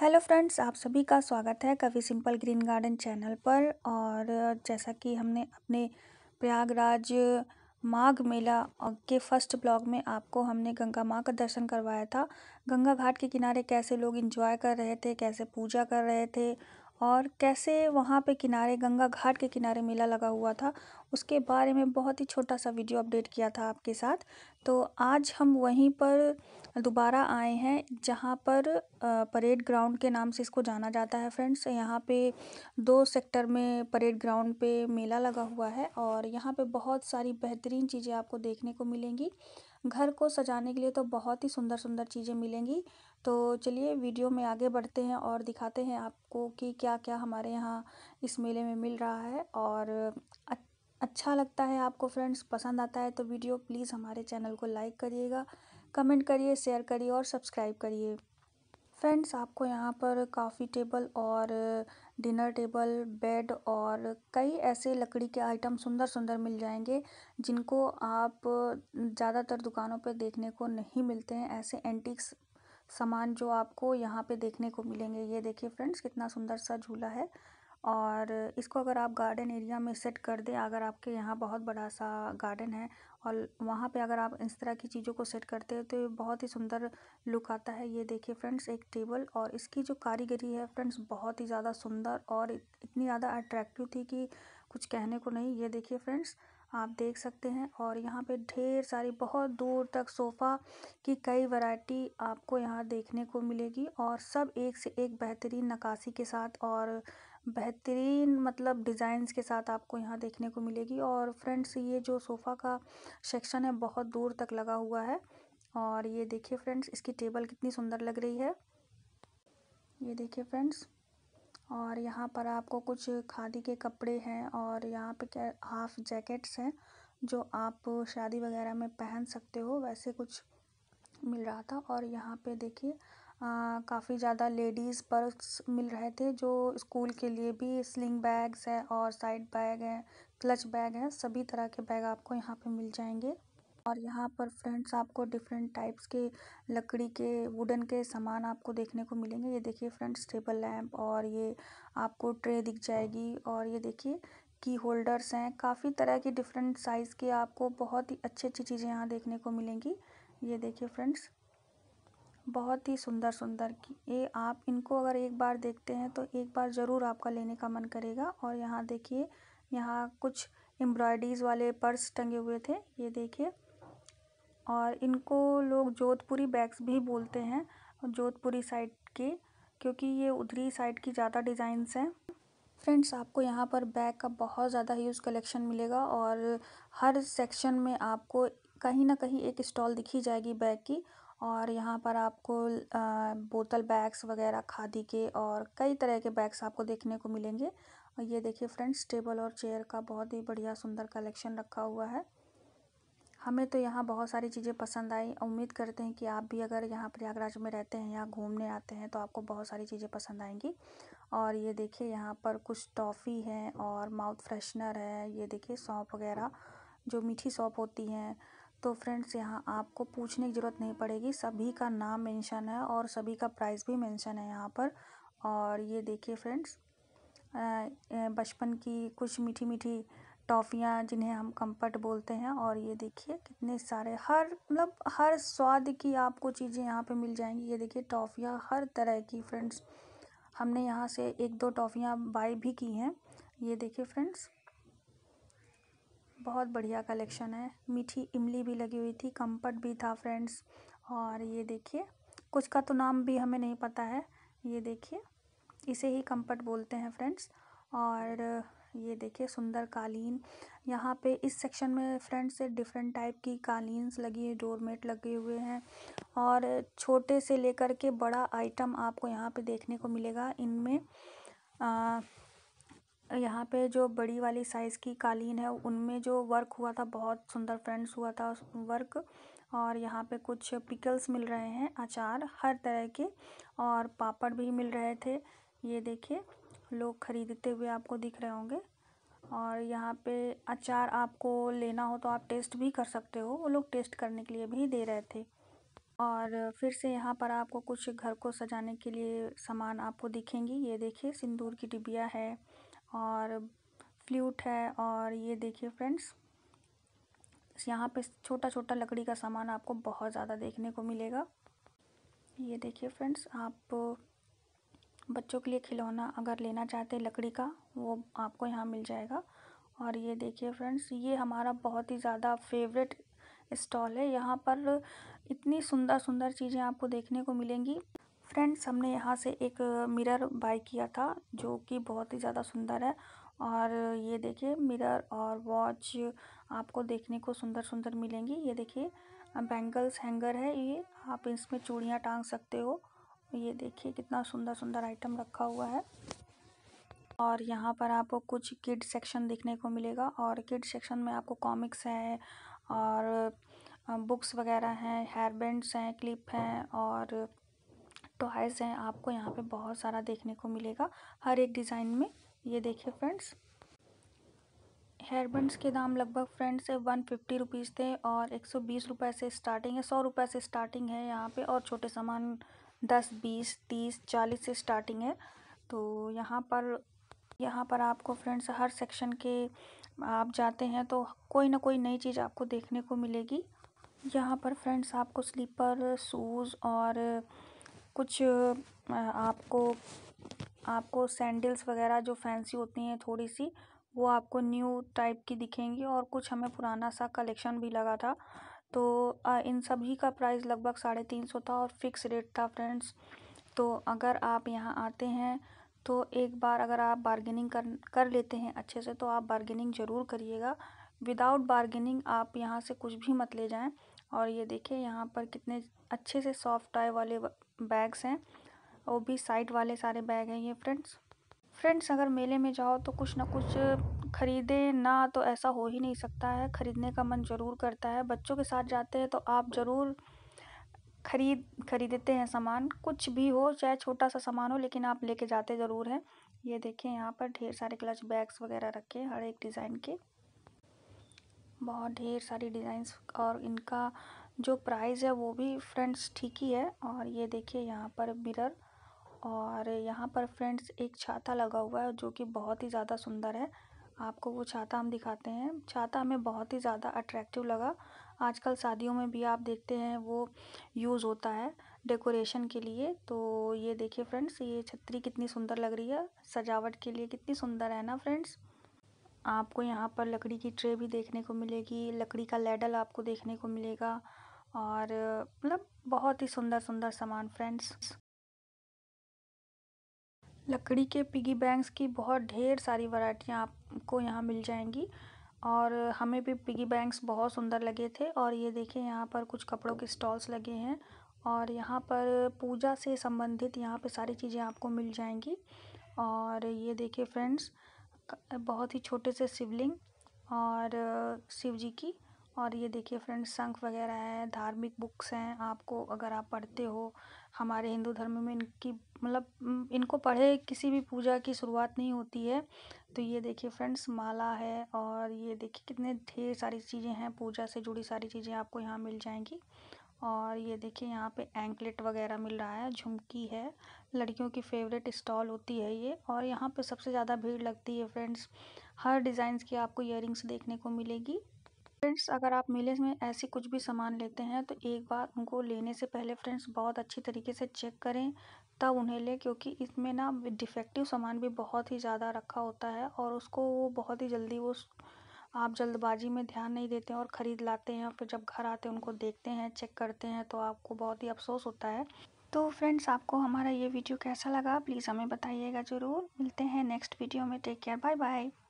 hello friends आप सभी का स्वागत है कवि सिंपल ग्रीन गार्डन चैनल पर और जैसा कि हमने अपने प्रयागराज माघ मेला के फर्स्ट ब्लॉग में आपको हमने गंगा माँ का दर्शन करवाया था गंगा घाट के किनारे कैसे लोग एंजॉय कर रहे थे कैसे पूजा कर रहे थे और कैसे वहाँ पे किनारे गंगा घाट के किनारे मेला लगा हुआ था उसके बारे में बहुत ही छोटा सा वीडियो अपडेट किया था आपके साथ तो आज हम वहीं पर दोबारा आए हैं जहाँ पर परेड ग्राउंड के नाम से इसको जाना जाता है फ्रेंड्स यहाँ पे दो सेक्टर में परेड ग्राउंड पे मेला लगा हुआ है और यहाँ पे बहुत सारी बेहतरीन चीज़ें आपको देखने को मिलेंगी घर को सजाने के लिए तो बहुत ही सुंदर सुंदर चीज़ें मिलेंगी तो चलिए वीडियो में आगे बढ़ते हैं और दिखाते हैं आपको कि क्या क्या हमारे यहाँ इस मेले में मिल रहा है और अच्छा लगता है आपको फ्रेंड्स पसंद आता है तो वीडियो प्लीज़ हमारे चैनल को लाइक करिएगा कमेंट करिए शेयर करिए और सब्सक्राइब करिए फ्रेंड्स आपको यहाँ पर काफी टेबल और डिनर टेबल बेड और कई ऐसे लकड़ी के आइटम सुंदर-सुंदर मिल जाएंगे जिनको आप ज्यादातर दुकानों पर देखने को नहीं मिलते हैं ऐसे एंटीक्स सामान जो आपको यहाँ पे देखने को मिलेंगे ये देखिए फ्रेंड्स कितना सुंदर सा झूला है और इसको अगर आप गार्डन एरिया में सेट कर दें अगर आपके यहाँ बहुत बड़ा सा गार्डन है और वहाँ पे अगर आप इस तरह की चीज़ों को सेट करते हैं तो ये बहुत ही सुंदर लुक आता है ये देखिए फ्रेंड्स एक टेबल और इसकी जो कारीगरी है फ्रेंड्स बहुत ही ज़्यादा सुंदर और इतनी ज़्यादा अट्रैक्टिव थी कि कुछ कहने को नहीं ये देखिए फ्रेंड्स आप देख सकते हैं और यहाँ पे ढेर सारी बहुत दूर तक सोफ़ा की कई वैरायटी आपको यहाँ देखने को मिलेगी और सब एक से एक बेहतरीन नकाशी के साथ और बेहतरीन मतलब डिज़ाइंस के साथ आपको यहाँ देखने को मिलेगी और फ्रेंड्स ये जो सोफ़ा का सेक्शन है बहुत दूर तक लगा हुआ है और ये देखिए फ्रेंड्स इसकी टेबल कितनी सुंदर लग रही है ये देखिए फ्रेंड्स और यहाँ पर आपको कुछ खादी के कपड़े हैं और यहाँ पे क्या हाफ जैकेट्स हैं जो आप शादी वगैरह में पहन सकते हो वैसे कुछ मिल रहा था और यहाँ पे देखिए काफी ज्यादा लेडीज पर्स मिल रहे थे जो स्कूल के लिए भी स्लिंग बैग्स है और साइड बैग है क्लच बैग है सभी तरह के बैग आपको यहाँ पे मिल जाएंगे और यहाँ पर फ्रेंड्स आपको डिफरेंट टाइप्स के लकड़ी के वुडन के सामान आपको देखने को मिलेंगे ये देखिए फ्रेंड्स टेबल लैम्प और ये आपको ट्रे दिख जाएगी और ये देखिए की होल्डर्स हैं काफ़ी तरह की डिफरेंट साइज़ के आपको बहुत ही अच्छी अच्छी चीज़ें यहाँ देखने को मिलेंगी ये देखिए फ्रेंड्स बहुत ही सुंदर सुंदर की ये आप इनको अगर एक बार देखते हैं तो एक बार जरूर आपका लेने का मन करेगा और यहाँ देखिए यहाँ कुछ एम्ब्रॉयडरीज वाले पर्स टंगे हुए थे ये देखिए और इनको लोग जोधपुरी बैग्स भी बोलते हैं जोधपुरी साइड के क्योंकि ये उधरी साइड की ज़्यादा डिज़ाइंस हैं फ्रेंड्स आपको यहाँ पर बैग का बहुत ज़्यादा यूज़ कलेक्शन मिलेगा और हर सेक्शन में आपको कहीं ना कहीं एक स्टॉल दिखी जाएगी बैग की और यहाँ पर आपको बोतल बैग्स वगैरह खादी के और कई तरह के बैग्स आपको देखने को मिलेंगे और ये देखिए फ्रेंड्स टेबल और चेयर का बहुत ही बढ़िया सुंदर कलेक्शन रखा हुआ है हमें तो यहाँ बहुत सारी चीज़ें पसंद आई उम्मीद करते हैं कि आप भी अगर यहाँ प्रयागराज में रहते हैं यहाँ घूमने आते हैं तो आपको बहुत सारी चीज़ें पसंद आएंगी और ये देखिए यहाँ पर कुछ टॉफ़ी हैं और माउथ फ्रेशनर है ये देखिए सौंप वगैरह जो मीठी सौंप होती हैं तो फ्रेंड्स यहाँ आपको पूछने की ज़रूरत नहीं पड़ेगी सभी का नाम मेंशन है और सभी का प्राइस भी मेंशन है यहाँ पर और ये देखिए फ्रेंड्स बचपन की कुछ मीठी मीठी टॉफ़ियाँ जिन्हें हम कंपट बोलते हैं और ये देखिए कितने सारे हर मतलब हर स्वाद की आपको चीज़ें यहाँ पे मिल जाएंगी ये देखिए टॉफ़ियाँ हर तरह की फ्रेंड्स हमने यहाँ से एक दो टॉफ़ियाँ बाय भी की हैं ये देखिए फ्रेंड्स बहुत बढ़िया कलेक्शन है मीठी इमली भी लगी हुई थी कंपट भी था फ्रेंड्स और ये देखिए कुछ का तो नाम भी हमें नहीं पता है ये देखिए इसे ही कंपट बोलते हैं फ्रेंड्स और ये देखिए सुंदर कालीन यहाँ पे इस सेक्शन में फ्रेंड्स डिफरेंट टाइप की कालीन्स लगी है डोरमेट लगे हुए हैं और छोटे से लेकर के बड़ा आइटम आपको यहाँ पे देखने को मिलेगा इनमें यहाँ पे जो बड़ी वाली साइज की कालीन है उनमें जो वर्क हुआ था बहुत सुंदर फ्रेंड्स हुआ था वर्क और यहाँ पे कुछ पिकल्स मिल रहे हैं अचार हर तरह के और पापड़ भी मिल रहे थे ये देखिए लोग खरीदते हुए आपको दिख रहे होंगे और यहाँ पे अचार आपको लेना हो तो आप टेस्ट भी कर सकते हो वो लोग टेस्ट करने के लिए भी दे रहे थे और फिर से यहाँ पर आपको कुछ घर को सजाने के लिए सामान आपको दिखेंगी ये देखिए सिंदूर की डिबिया है और फ्लूट है और ये देखिए फ्रेंड्स यहाँ पे छोटा छोटा लकड़ी का सामान आपको बहुत ज़्यादा देखने को मिलेगा ये देखिए फ्रेंड्स आप बच्चों के लिए खिलौना अगर लेना चाहते हैं लकड़ी का वो आपको यहाँ मिल जाएगा और ये देखिए फ्रेंड्स ये हमारा बहुत ही ज़्यादा फेवरेट स्टॉल है यहाँ पर इतनी सुंदर सुंदर चीज़ें आपको देखने को मिलेंगी फ्रेंड्स हमने यहाँ से एक मिरर बाय किया था जो कि बहुत ही ज़्यादा सुंदर है और ये देखिए मिरर और वॉच आपको देखने को सुंदर सुंदर मिलेंगी ये देखिए बैंगल्स हैंगर है ये आप इसमें चूड़ियाँ टांग सकते हो ये देखिए कितना सुंदर सुंदर आइटम रखा हुआ है और यहाँ पर आपको कुछ किड सेक्शन देखने को मिलेगा और किड सेक्शन में आपको कॉमिक्स है और बुक्स वगैरह हैं हेयर बैंड्स हैं क्लिप हैं और टॉयज हैं आपको यहाँ पे बहुत सारा देखने को मिलेगा हर एक डिज़ाइन में ये देखिए फ्रेंड्स हेयर के दाम लगभग फ्रेंड्स वन फिफ्टी रुपीज़ थे और एक सौ बीस रुपये से स्टार्टिंग है सौ रुपये से स्टार्टिंग है यहाँ पे और छोटे सामान दस बीस तीस चालीस से स्टार्टिंग है तो यहाँ पर यहाँ पर आपको फ्रेंड्स हर सेक्शन के आप जाते हैं तो कोई ना कोई नई चीज़ आपको देखने को मिलेगी यहाँ पर फ्रेंड्स आपको स्लीपर शूज़ और कुछ आपको आपको सैंडल्स वगैरह जो फैंसी होती हैं थोड़ी सी वो आपको न्यू टाइप की दिखेंगी और कुछ हमें पुराना सा कलेक्शन भी लगा था तो इन सभी का प्राइस लगभग साढ़े तीन सौ था और फिक्स रेट था फ्रेंड्स तो अगर आप यहाँ आते हैं तो एक बार अगर आप बार्गेनिंग कर कर लेते हैं अच्छे से तो आप बार्गेनिंग ज़रूर करिएगा विदाउट बार्गेनिंग आप यहाँ से कुछ भी मत ले जाएँ और ये देखिए यहाँ पर कितने अच्छे से सॉफ्ट टाई वाले बैग्स हैं वो भी साइड वाले सारे बैग हैं ये फ्रेंड्स फ्रेंड्स अगर मेले में जाओ तो कुछ ना कुछ खरीदे ना तो ऐसा हो ही नहीं सकता है ख़रीदने का मन ज़रूर करता है बच्चों के साथ जाते हैं तो आप ज़रूर खरीद खरीदते हैं सामान कुछ भी हो चाहे छोटा सा सामान हो लेकिन आप लेके जाते ज़रूर हैं ये देखें यहाँ पर ढेर सारे क्लच बैग्स वगैरह रखे हर एक डिज़ाइन के बहुत ढेर सारी डिज़ाइंस और इनका जो प्राइस है वो भी फ्रेंड्स ठीक ही है और ये देखिए यहाँ पर मिरर और यहाँ पर फ्रेंड्स एक छाता लगा हुआ है जो कि बहुत ही ज़्यादा सुंदर है आपको वो छाता हम दिखाते हैं छाता हमें बहुत ही ज़्यादा अट्रैक्टिव लगा आजकल शादियों में भी आप देखते हैं वो यूज़ होता है डेकोरेशन के लिए तो ये देखिए फ्रेंड्स ये छतरी कितनी सुंदर लग रही है सजावट के लिए कितनी सुंदर है ना फ्रेंड्स आपको यहाँ पर लकड़ी की ट्रे भी देखने को मिलेगी लकड़ी का लेडल आपको देखने को मिलेगा और मतलब बहुत ही सुंदर सुंदर सामान फ्रेंड्स लकड़ी के पिगी बैंक्स की बहुत ढेर सारी वैरायटियाँ आपको यहाँ मिल जाएंगी और हमें भी पिगी बैंक्स बहुत सुंदर लगे थे और ये देखें यहाँ पर कुछ कपड़ों के स्टॉल्स लगे हैं और यहाँ पर पूजा से संबंधित यहाँ पे सारी चीज़ें आपको मिल जाएंगी और ये देखें फ्रेंड्स बहुत ही छोटे से शिवलिंग और शिव जी की और ये देखिए फ्रेंड्स शंख वगैरह है धार्मिक बुक्स हैं आपको अगर आप पढ़ते हो हमारे हिंदू धर्म में इनकी मतलब इनको पढ़े किसी भी पूजा की शुरुआत नहीं होती है तो ये देखिए फ्रेंड्स माला है और ये देखिए कितने ढेर सारी चीज़ें हैं पूजा से जुड़ी सारी चीज़ें आपको यहाँ मिल जाएंगी और ये देखिए यहाँ पे एंकलेट वगैरह मिल रहा है झुमकी है लड़कियों की फेवरेट स्टॉल होती है ये और यहाँ पे सबसे ज़्यादा भीड़ लगती है फ्रेंड्स हर डिज़ाइंस की आपको ईयरिंग्स देखने को मिलेगी फ्रेंड्स अगर आप मेले में ऐसे कुछ भी सामान लेते हैं तो एक बार उनको लेने से पहले फ्रेंड्स बहुत अच्छी तरीके से चेक करें तब उन्हें लें क्योंकि इसमें ना डिफेक्टिव सामान भी बहुत ही ज़्यादा रखा होता है और उसको वो बहुत ही जल्दी वो आप जल्दबाजी में ध्यान नहीं देते और ख़रीद लाते हैं फिर जब घर आते हैं उनको देखते हैं चेक करते हैं तो आपको बहुत ही अफसोस होता है तो फ्रेंड्स आपको हमारा ये वीडियो कैसा लगा प्लीज़ हमें बताइएगा ज़रूर मिलते हैं नेक्स्ट वीडियो में टेक केयर बाय बाय